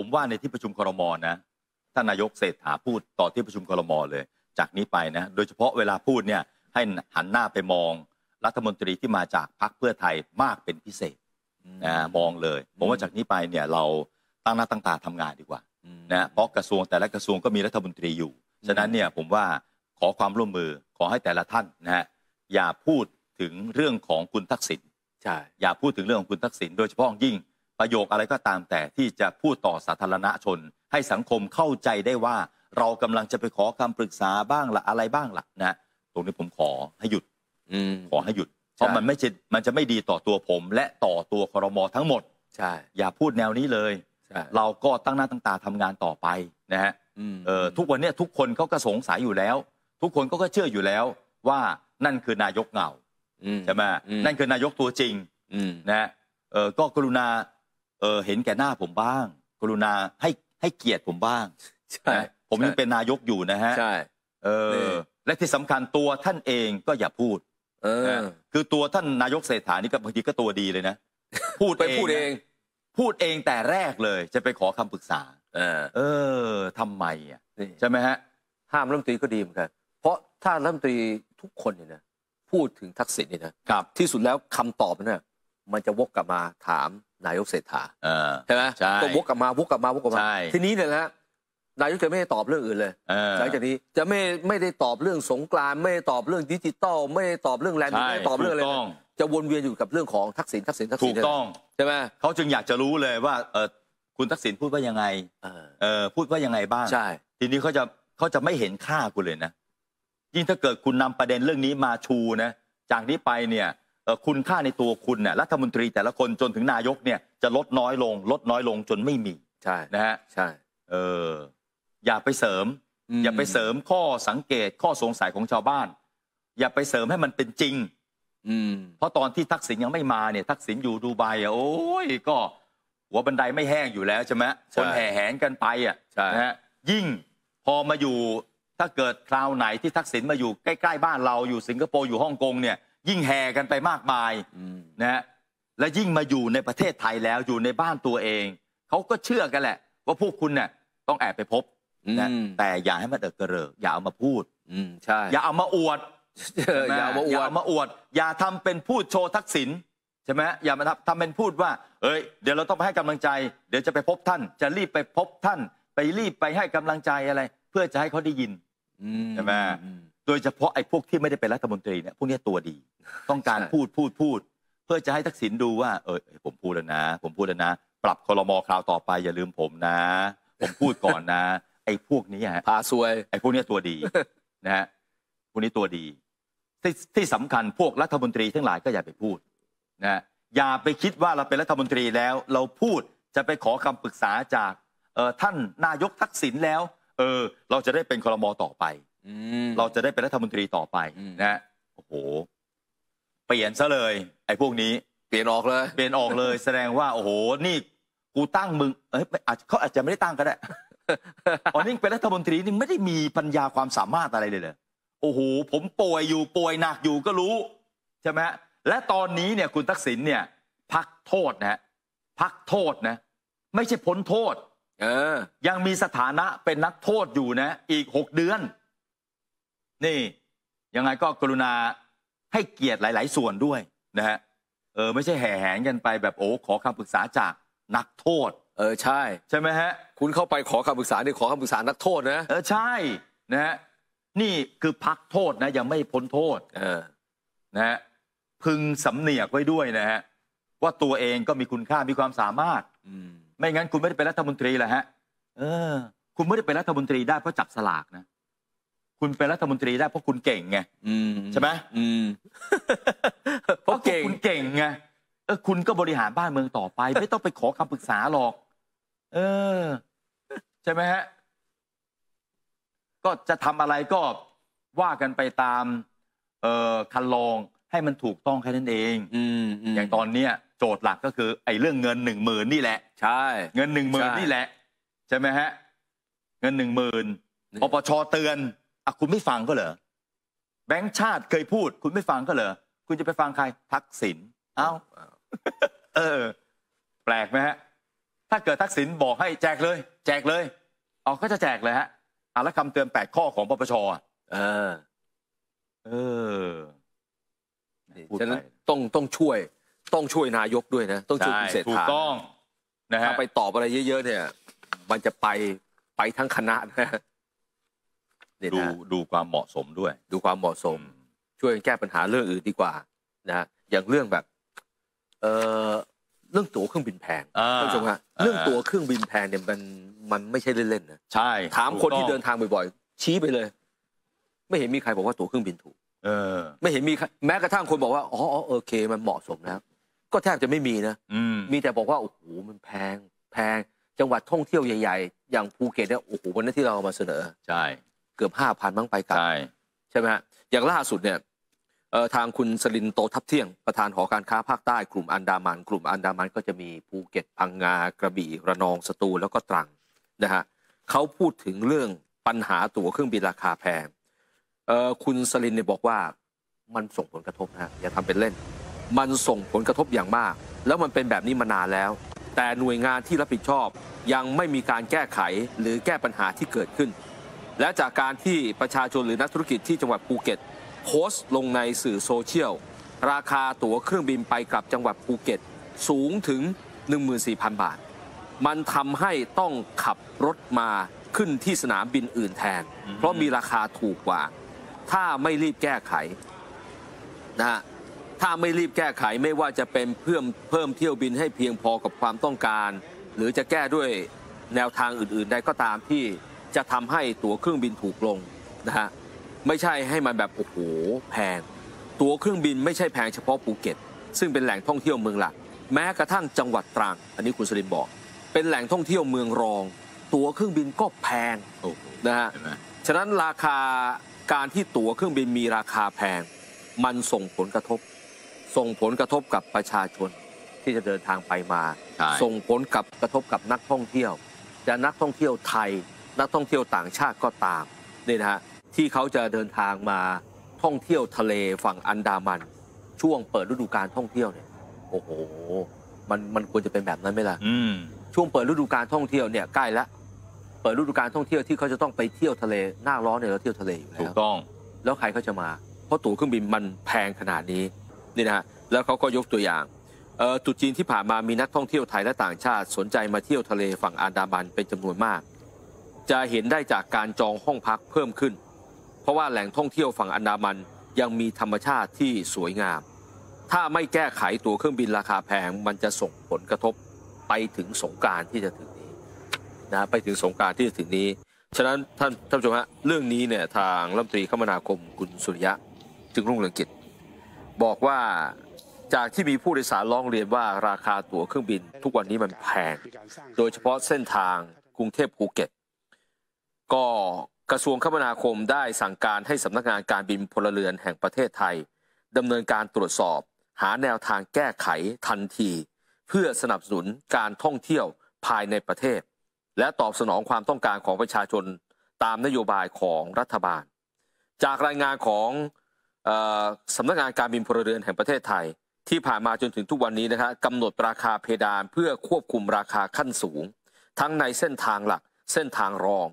ผมว่าในที่ประชุมครมนะท่านนายกเศรษฐาพูดต่อที่ประชุมครมเลย จากนี้ไปนะโดยเฉพาะเวลาพูดเนี่ยให้หันหน้าไปมองรัฐมนตรีที่มาจากพรรคเพื่อไทยมากเป็นพิเศษนะมองเลย ผมว่าจากนี้ไปเนี่ยเราตั้งหน้าตั้งตาทำงานดีกว่านะเพราะกระทรวงแต่ละกระทรวงก็มีรัฐมนตรีอยู่ ฉะนั้นเนี่ยผมว่าขอความร่วมมือขอให้แต่ละท่านนะฮะอย่าพูดถึงเรื่องของคุณทักษิณใช่อย่าพูดถึงเรื่องของคุณทักษิณโดยเฉพาะยิ่งประโยคอะไรก็ตามแต่ที่จะพูดต่อสาธารณชน ให้สังคมเข้าใจได้ว่าเรากำลังจะไปขอคำปรึกษาบ้างละอะไรบ้างละนะตรงนี้ผมขอให้หยุดอขอให้หยุด เพราะมันไม่จะมันจะไม่ดีต่อตัวผมและต่อตัวครมทั้งหมดใช่อย่าพูดแนวนี้เลยเราก็ตั้งหน้าตั้งตาทำงานต่อไปนะฮะทุกวันนี้ทุกคนเขาก็สงสัยอยู่แล้ว ทุกคนก็เชื่ออยู่แล้ว ว่านั่นคือนายกเงาใช่ไหมนั่นคือนายกตัวจริงนะก็กรุณาเออเห็นแก่หน้าผมบ้าง กรุณาให้ให้เกียรติผมบ้างใช่ผมยังเป็นนายกอยู่นะฮะใช่เออและที่สำคัญตัวท่านเองก็อย่าพูด เออคือตัวท่านนายกเศรษฐานี่ก็บางทีก็ตัวดีเลยนะพูดไปพูดเอง พูดเองแต่แรกเลย จะไปขอคำปรึกษา เออเออทำไมอ่ะใช่ไหมฮะห้ามรัฐมนตรีก็ดีเหมือนกันเพราะถ้ารัฐมนตรีทุกคนเนี่ยนะพูดถึงทักษิณเนี่ยนะครับที่สุดแล้วคำตอบเนี่ยมันจะวกกลับมาถามนายกเศรษฐาใช่ไหมก็วกกลับมาวกกลับมาวกกลับมาทีนี้เนี่ยนะนายกจะไม่ได้ตอบเรื่องอื่นเลยหลังจากนี้จะไม่ไม่ได้ตอบเรื่องสงกรานไม่ได้ตอบเรื่องดิจิตอลไม่ได้ตอบเรื่องแลนด์ ไม่ได้ตอบเรื่องอะไรจะวนเวียนอยู่กับเรื่องของทักษิณทักษิณทักษิณถูกต้องใช่ไหมเขาจึงอยากจะรู้เลยว่าเออคุณทักษิณพูดว่ายังไง เออพูดว่ายังไงบ้าง ใช่ ทีนี้เขาจะเขาจะไม่เห็นค่าคุณเลยนะ ยิ่งถ้าเกิดคุณนำประเด็นเรื่องนี้มาชูนะ จากนี้ไปเนี่ยคุณค่าในตัวคุณเนี่ยรัฐมนตรีแต่ละคนจนถึงนายกเนี่ย จะลดน้อยลง ลดน้อยลงจนไม่มี ใช่นะฮะใช่ เอออย่าไปเสริมอย่าไปเสริมข้อสังเกตข้อสงสัยของชาวบ้าน อย่าไปเสริมให้มันเป็นจริง อืมเพราะตอนที่ทักษิณยังไม่มาเนี่ย ทักษิณอยู่ดูไบอ่ะโอ้ยก็หัวบันไดไม่แห้งอยู่แล้วใช่ไหมคนแห่แหนกันไปอ่ะในะฮะยิ่งพอมาอยู่ถ้าเกิดคราวไหนที่ทักษิณมาอยู่ใกล้ๆ บ้านเราอยู่สิงคโปร์อยู่ฮ่องกงเนี่ยยิ่งแห่กันไปมากมายนะฮะและยิ่งมาอยู่ในประเทศไทยแล้วอยู่ในบ้านตัวเองเขาก็เชื่อกันแหละ ว่าพวกคุณเนี่ยต้องแอบไปพบนะแต่อย่าให้มันเดกระเริอย่าเอามาพูดใช่อย่าเอามาอวดอย่าเอามาอวดอย่าเอามาอวด อย่าทำเป็นพูดโชว์ทักษิณใช่ไหมอย่ามาทำเป็นพูดว่าเอ้ย เดี๋ยวเราต้องไปให้กำลังใจ เดี๋ยวจะไปพบท่าน จะรีบไปพบท่าน ไปรีบไปให้กำลังใจอะไร เพื่อจะให้เขาได้ยินใช่ไหมโดยเฉพาะไอ้พวกที่ไม่ได้เป็นรัฐมนตรีเนี่ยพวกนี้ตัวดี ต้องการพูดพูดพูด เพื่อจะให้ทักษิณดูว่าเออผมพูดแล้วนะ ผมพูดแล้วนะ ปรับคอรมอคราวต่อไปอย่าลืมผมนะ ผมพูดก่อนนะ ไอ้พวกนี้ฮะพาซวยไอ้พวกนี้ตัวดีนะฮะพวกนี้ตัวดีทที่สำคัญพวกรัฐมนตรีทั้งหลายก็อย่าไปพูดนะอย่าไปคิดว่าเราเป็นรัฐมนตรีแล้ว เราพูดจะไปขอคำปรึกษาจากท่านนายกทักษิณแล้ว เออ เราจะได้เป็นคอรมอต่อไปเราจะได้เป็นรัฐมนตรีต่อไปนะโอ้โหเปลี่ยนซะเลย ไอ้พวกนี้ เปลี่ยนออกเลยเปลี่ยนออกเลยแสดงว่า โอ้โห นี่ กูตั้งมึงเอ้ยเขาอาจจะไม่ได้ตั้งก็ได้ตอนนี้เป็นรัฐมนตรีนี่ไม่ได้มีปัญญาความสามารถอะไรเลยเลยโอ้โหผมป่วยอยู่ป่วยหนักอยู่ก็รู้ใช่ไหมและตอนนี้เนี่ยคุณทักษิณเนี่ย พักโทษนะพักโทษนะ ไม่ใช่พ้นโทษ เออ ยังมีสถานะเป็นนักโทษอยู่นะ อีกหกเดือนนี่ยังไง ก็กรุณาให้เกียรติหลาย ๆ ส่วนด้วย นะฮะเออไม่ใช่แห่แหงกันไปแบบโอ้ขอคำปรึกษาจากนักโทษ เออ ใช่ ใช่ไหมฮะ คุณเข้าไปขอคำปรึกษาเนี่ยขอคำปรึกษานักโทษนะเออใช่นะฮะนี่คือพักโทษนะ ยังไม่พ้นโทษ เออนะฮะพึงสำเนียกไว้ด้วยนะฮะว่าตัวเองก็มีคุณค่ามีความสามารถ อืมไม่งั้นคุณไม่ได้เป็นรัฐมนตรีแหละฮะ เออ คุณไม่ได้เป็นรัฐมนตรีได้เพราะจับสลากนะคุณเป็นรัฐมนตรีได้ เพราะคุณเก่งไงใช่ไหมเพราะคุณเก่งไงเออคุณก็บริหารบ้านเมืองต่อไป ไม่ต้องไปขอคำปรึกษาหรอก เออ ใช่ไหมฮะ ก็จะทำอะไรก็ว่ากันไปตามเอ่อคันลองให้มันถูกต้องแค่นั้นเองอย่างตอนเนี้ยโจทย์หลักก็คือ ไอ้เรื่องเงินหนึ่งหมื่นนี่แหละใช่ เงินหนึ่งหมื่นนี่แหละ ใช่ไหมฮะ เงินหนึ่งหมื่นปปชเตือนอะคุณไม่ฟังก็เหรอแบงค์ชาติเคยพูด คุณไม่ฟังก็เหรอคุณจะไปฟังใครทักษิณเอ้าเออ แปลกไหมฮะถ้าเกิดทักษิณบอกให้แจกเลย แจกเลยเอาก็จะแจกเลยฮะอ่ะแล้วคำเตือนแปดข้อของปปชเออ เออฉะนั้นต้องต้องช่วย ต้องช่วยนายกด้วยนะต้องช่วยคุณเศรษฐาถูกต้องนะฮะไปตอบอะไรเยอะ ๆ เนี่ยมันจะไปไปทั้งคณะนะเนี่ยดูนะดูความเหมาะสมด้วย ดูความเหมาะสม ช่วยแก้ปัญหาเรื่องอื่นดีกว่า นะฮะอย่างเรื่องแบบ เออเรื่องตั๋วเครื่องบินแพงท่านผู้ชมฮะเรื่องตั๋วเครื่องบินแพงเนี่ยมันมันไม่ใช่เล่นๆนะใช่ ถามคนที่เดินทางบ่อยๆชี้ไปเลย ไม่เห็นมีใครบอกว่าตั๋วเครื่องบินถูกเออ ไม่เห็นมีแม้กระทั่งคนบอกว่าอ๋ออ๋อโอเค มันเหมาะสมแล้วก็แทบจะไม่มีนะมีแต่บอกว่าโอ้โหมันแพง แพงจังหวัดท่องเที่ยวใหญ่ ๆ อย่างภูเก็ตเนี่ยโอ้โหวันนี้ที่เราามาเสนอ ใช่เกือบห้าพันมั้งไปกลับใช่ไหมฮะอย่างล่าสุดเนี่ยทางคุณสลินโตทับเที่ยงประธานหอการค้าภาคใต้กลุ่มอันดามันกลุ่มอันดามันก็จะมีภูเก็ตพังงากระบี่ระนองสตูลแล้วก็ตรังนะฮะเขาพูดถึงเรื่องปัญหาตั๋วเครื่องบินราคาแพงคุณสลินเนี่ยบอกว่ามันส่งผลกระทบนะอย่าทำเป็นเล่น มันส่งผลกระทบอย่างมาก แล้วมันเป็นแบบนี้มานานแล้ว แต่หน่วยงานที่รับผิดชอบ ยังไม่มีการแก้ไขหรือแก้ปัญหาที่เกิดขึ้นและจากการที่ประชาชนหรือนักธุรกิจที่จังหวัดภูเก็ตโพสต์ลงในสื่อโซเชียลราคาตั๋วเครื่องบินไปกลับจังหวัดภูเก็ตสูงถึง 14,000บาท มันทำให้ต้องขับรถมาขึ้นที่สนามบินอื่นแทน เพราะมีราคาถูกกว่า ถ้าไม่รีบแก้ไขนะฮะถ้าไม่รีบแก้ไขไม่ว่าจะเป็นเพิ่มเพิ่มเที่ยวบินให้เพียงพอกับความต้องการ หรือจะแก้ด้วยแนวทางอื่นๆใดก็ตามที่จะทำให้ตั๋วเครื่องบินถูกลงนะฮะไม่ใช่ให้มันแบบโอ้โหแพงตั๋วเครื่องบินไม่ใช่แพงเฉพาะภูเก็ต ซึ่งเป็นแหล่งท่องเที่ยวเมืองหลักแม้กระทั่งจังหวัดตรังอันนี้คุณสลินบอกเป็นแหล่งท่องเที่ยวเมืองรอง ตั๋วเครื่องบินก็แพงนะฮะฉะนั้นราคาการที่ตั๋วเครื่องบินมีราคาแพงมันส่งผลกระทบ ส่งผลกระทบกับประชาชนที่จะเดินทางไปมา ส่งผลกับกระทบกับนักท่องเที่ยวจะนักท่องเที่ยวไทยนักท่องเที่ยวต่างชาติก็ตามนี่นะฮะที่เขาจะเดินทางมาท่องเที่ยวทะเลฝั่งอันดามัน ช่วงเปิดฤดูการท่องเที่ยวเนี่ย โอ้โหมันมันควรจะเป็นแบบนั้นไหมล่ะช่วงเปิดฤดูการท่องเที่ยวเนี่ยใกล้ละเปิดฤดูการท่องเที่ยวที่เขาจะต้องไปเที่ยวทะเลหน้าร้อนเนี่ยเราเที่ยวทะเลอยู่แล้วถูกต้องแล้วใครเขาจะมา เพราะตั๋วเครื่องบินมันแพงขนาดนี้นี่นะฮะแล้วเขาก็ยกตัวอย่างตุจีนที่ผ่านมามีนักท่องเที่ยวไทยและต่าง ชาติสนใจมาเที่ยวทะเลฝั่งอันดามันเป็นจำนวนมากจะเห็นได้จากการจองห้องพักเพิ่มขึ้น เพราะว่าแหล่งท่องเที่ยวฝั่งอันดามันยังมีธรรมชาติที่สวยงาม ถ้าไม่แก้ไขตัวเครื่องบินราคาแพงมันจะส่งผลกระทบไปถึงสงการที่จะถึงนี้นะไปถึงสงการที่จะถึงนี้ ฉะนั้นท่านท่านผู้ชมฮะเรื่องนี้เนี่ยทางรัฐมนตรีคมนาคมคุณสุริยะจึงรุ่งเรืองกิจบอกว่าจากที่มีผู้โดยสารร้องเรียนว่าราคาตั๋วเครื่องบิน ทุกวันนี้มันแพงโดยเฉพาะเส้นทางกรุงเทพภูเก็ตก็กระทรวงคมนาคมได้สั่งการให้สำนักงานการบินพลเรือนแห่งประเทศไทยดำเนินการตรวจสอบ หาแนวทางแก้ไขทันที เพื่อสนับสนุนการท่องเที่ยวภายในประเทศ และตอบสนองความต้องการของประชาชนตามนโยบายของรัฐบาล จากรายงานของสำนักงานการบินพลเรือนแห่งประเทศไทย ที่ผ่านมาจนถึงทุกวันนี้นะครับกำหนดราคาเพดานเพื่อควบคุมราคาขั้นสูง ทั้งในเส้นทางหลักเส้นทางรอง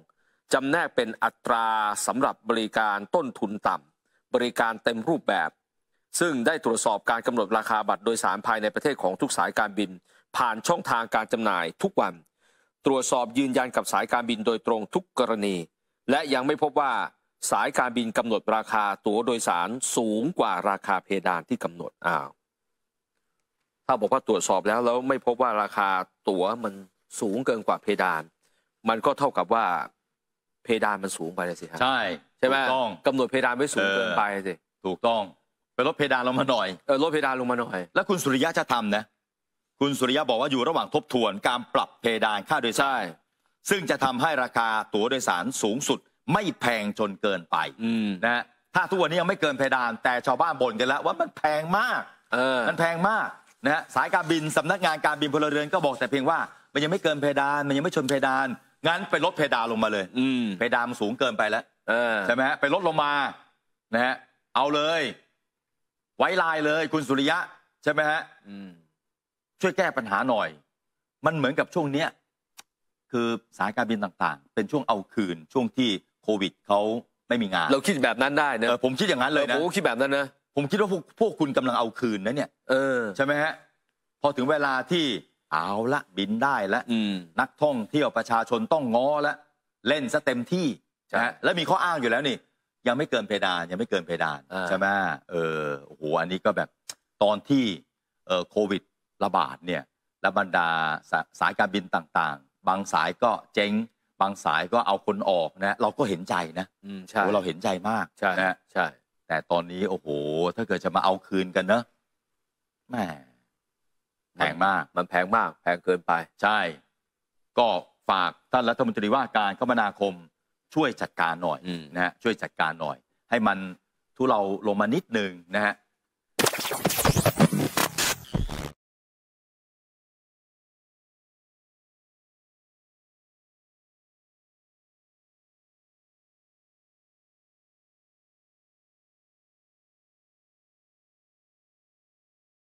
จำแนกเป็นอัตราสำหรับบริการต้นทุนต่ำบริการเต็มรูปแบบ ซึ่งได้ตรวจสอบการกำหนดราคาบัตรโดยสารภายในประเทศของทุกสายการบินผ่านช่องทางการจำหน่าย ทุกวันตรวจสอบยืนยันกับสายการบินโดยตรงทุกกรณี และยังไม่พบว่าสายการบินกำหนดราคาตั๋วโดยสารสูงกว่าราคาเพดานที่กำหนดอ้าวถ้าบอกว่าตรวจสอบแล้วแล้วไม่พบว่าราคาตั๋วมันสูงเกินกว่าเพดาน มันก็เท่ากับว่าเพดานมันสูงไปเลยสิครับใช่ใช่ไหมต้องกำหนดเพดานไว้สูงเกินไปสิถูกต้องไปลดเพดานลงมาหน่อยเออลดเพดานลงมาหน่อยแล้วคุณสุริยะจะทำนะคุณสุริยะบอกว่าอยู่ระหว่างทบทวนการปรับเพดานค่าโดยสารซึ่งจะทำให้ราคาตั๋วโดยสารสูงสุด ไม่แพงจนเกินไปนะถ้าทุกวันนี้ยังไม่เกินเพดาน แต่ชาวบ้านบ่นกันแล้วว่ามันแพงมากเออมันแพงมากนะสายการบินสำนักงานการบินพลเรือนก็บอกแต่เพียงว่า มันยังไม่เกินเพดาน มันยังไม่ชนเพดานงั้นไปลดเพดานลงมาเลย อืเพดานมันสูงเกินไปแล้วใช่ไหมฮะไปลดลงมานะฮะเอาเลย ไว้ลายเลย คุณสุริยะ ใช่ไหมฮะช่วยแก้ปัญหาหน่อย มันเหมือนกับช่วงเนี้ย คือสายการบินต่าง ๆ เป็นช่วงเอาคืน ช่วงที่โควิดเขาไม่มีงาน เราคิดแบบนั้นได้นะอผมคิดอย่างนั้นเลยนะผมก็คิดแบบนั้นนะผมคิดว่าพวกพวกคุณกำลังเอาคืนนะ เนี่ยเออใช่ไหมฮะพอถึงเวลาที่เอาละบินได้แล้วนักท่องเที่ยวประชาชนต้องง้อแล้วเล่นซะเต็มที่นะแล้วมีข้ออ้างอยู่แล้วนี่ ยังไม่เกินเพดานยังไม่เกินเพดานใช่ไหมเออโอ้โหอันนี้ก็แบบตอนที่โควิดระบาดเนี่ย และบรรดาสสายการบินต่าง ๆ บางสายก็เจ๊งบางสายก็เอาคนออกนะ เราก็เห็นใจนะใช่เราเห็นใจมาก ใช่นะใช่ แต่ตอนนี้โอ้โหถ้าเกิดจะมาเอาคืนกันเนอะแม่แพงมาก มันแพงมาก แพงเกินไป ใช่ ก็ฝากท่านรัฐมนตรีว่าการคมนาคมช่วยจัดการหน่อยนะฮะ ช่วยจัดการหน่อย ให้มันทุเราลงมานิดหนึ่งนะฮะ